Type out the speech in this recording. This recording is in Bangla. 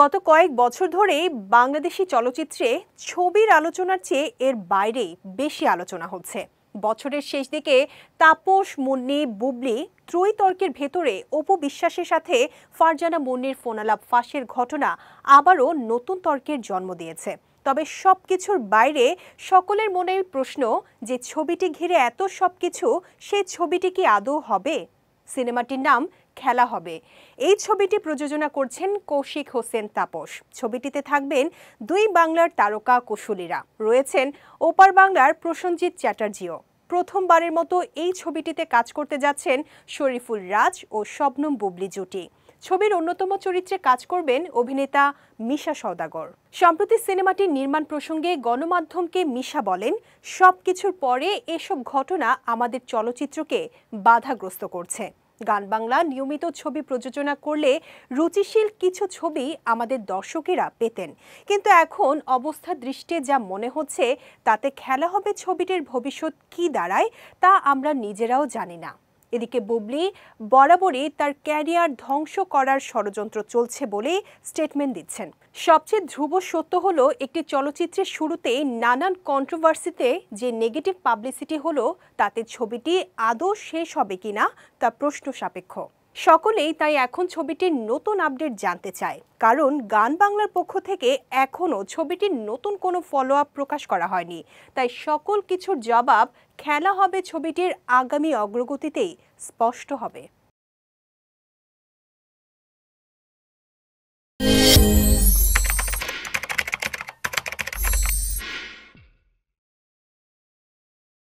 গত কয়েক বছর ধরেই বাংলাদেশি চলচ্চিত্রে ছবির আলোচনার চেয়ে এর বাইরে বেশি আলোচনা হচ্ছে বছরের শেষ দিকে তাপস মুন্নি বুবলি ত্রয়ীতর্কের ভেতরে অপু বিশ্বাসের সাথে ফারজানা মুন্নির ফোনালাপ ফাঁসের ঘটনা আবারও নতুন তর্কের জন্ম দিয়েছে তবে সব কিছুর বাইরে সকলের মনের প্রশ্ন যে ছবিটি ঘিরে এত সব কিছু সে ছবিটি কি আদৌ হবে সিনেমাটির নাম খেলা হবে এই ছবিটি প্রযোজনা করছেন কৌশিক হোসেন তাপস ছবিটিতে থাকবেন দুই বাংলার তারকা কুশলীরা রয়েছেন ওপার বাংলার প্রসঞ্জিৎ চ্যাটার্জিও প্রথমবারের মতো এই ছবিটিতে কাজ করতে যাচ্ছেন শরীফুল রাজ ও শবনম বুবলি জুটি ছবির অন্যতম চরিত্রে কাজ করবেন অভিনেতা মিশা সওদাগর সম্প্রতি সিনেমাটির নির্মাণ প্রসঙ্গে গণমাধ্যমকে মিশা বলেন সব কিছুর পরে এসব ঘটনা আমাদের চলচ্চিত্রকে বাধাগ্রস্ত করছে গান বাংলা নিয়মিত ছবি প্রযোজনা করলে রুচিশীল কিছু ছবি আমাদের দর্শকেরা পেতেন কিন্তু এখন অবস্থা দৃষ্টে যা মনে হচ্ছে তাতে খেলা হবে ছবিটির ভবিষ্যৎ কি দাঁড়ায় তা আমরা নিজেরাও জানি না এদিকে বুবলি বরাবরই তার ক্যারিয়ার ধ্বংস করার ষড়যন্ত্র চলছে বলেই স্টেটমেন্ট দিচ্ছেন সবচেয়ে ধ্রুব সত্য হল একটি চলচ্চিত্রের শুরুতে নানান কন্ট্রোভার্সিতে যে নেগেটিভ পাবলিসিটি হলো তাতে ছবিটি আদৌ শেষ হবে কিনা তা প্রশ্ন সাপেক্ষ সকলেই তাই এখন ছবিটির নতুন আপডেট জানতে চায় কারণ গান বাংলার পক্ষ থেকে এখনও ছবিটির নতুন কোনো ফলো আপ প্রকাশ করা হয়নি তাই সকল কিছুর জবাব খেলা হবে ছবিটির আগামী অগ্রগতিতেই স্পষ্ট হবে